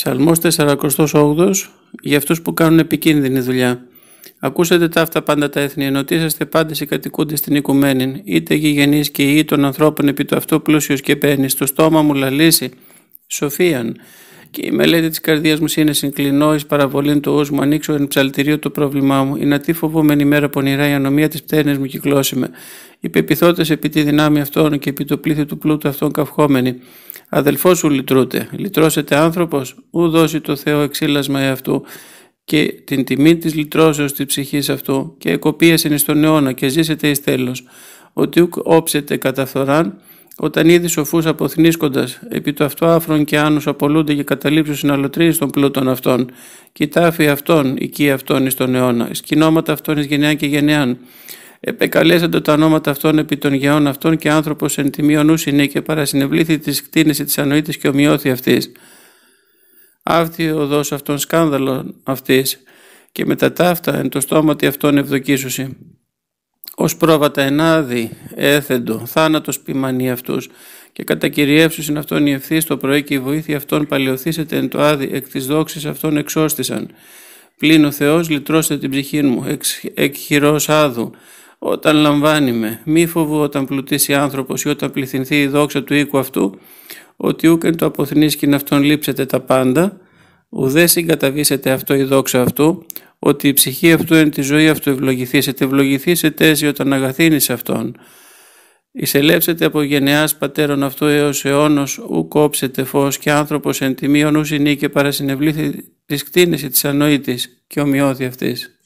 Ψαλμός 48 για αυτούς που κάνουν επικίνδυνη δουλειά. Ακούσατε τα αυτά πάντα τα έθνη, ενώ είσαστε πάντε οι κατοικούντε στην οικουμένη, είτε γηγενείς και οι των ανθρώπων επί το αυτό πλούσιος και παίρνει, στο στόμα μου λαλήσει. Σοφίαν. Και η μελέτη της καρδίας μου είναι συγκλεινο εις παραβολη του ω μου, ανοίξω εν ψαλτηρίο το πρόβλημά μου. Είναι τι φοβόμενη μέρα πονηρά η ανομία της πτέρνη μου κυκλώσει με. επί τη δυνάμει αυτών και επί το πλήθη του πλούτου αυτών καυχόμενοι. Αδελφός σου λυτρούτε, λυτρώσετε άνθρωπος, ου δώσει το Θεό εξήλασμα εαυτού και την τιμή της λυτρώσεως της ψυχής αυτού και εκοπίεσεν στον αιώνα και ζήσετε εις τέλος. ότι ουκ όψετε κατά όταν ήδη σοφούς αποθνίσκοντας, επί το αυτό άφρον και άνους απολούνται και καταλήψου συναλωτρίε των πλούτων αυτών, τάφοι αυτών, οικοί αυτών εις τον αιώνα, σκηνώματα αυτών εις γενεά και γενεάν, επεκαλέσαντο τα ονόματα αυτών επί των γεών αυτών και άνθρωπος εν τιμή νους είναι και παρασυνευλήθη της κτίνηση της ανοήτης και ομοιώθη αυτής. Αυτή δός αυτών σκάνδαλων αυτής και τα ταύτα εν το στόμα τη αυτών ευδοκίσουση. Ως πρόβατα ενάδει, έθεντο, θάνατος ποιμανή αυτούς, και κατά κυριεύσουσιν αυτών η ευθύς το πρωί και η βοήθεια αυτών παλαιωθήσετε εν το άδει, εκ της δόξης αυτών εξώστησαν. Πλην ο Θεός λυτρώστε την ψυχή μου, εκ χειρός άδου όταν λαμβάνει με. Μη φοβού όταν πλουτίσει άνθρωπος ή όταν πληθυνθεί η δόξα του οίκου αυτού, ότι ούκεν το αποθνίσκην αυτόν λείψετε τα πάντα, ουδέ συγκαταβήσετε αυτό η δόξα ουκεν το να αυτον λειψετε ότι η ψυχή αυτού εν τη ζωή αυτού ευλογηθήσετε, ευλογηθήσετε έζη όταν αγαθήνεις αυτόν. Ισελέψετε από γενεάς πατέρων αυτού έως αιώνος, ου κόψετε φως και άνθρωπος εν τιμίον ου και παρασυνευλήθη της κτίνηση της ανόητη και ομοιώθη αυτής.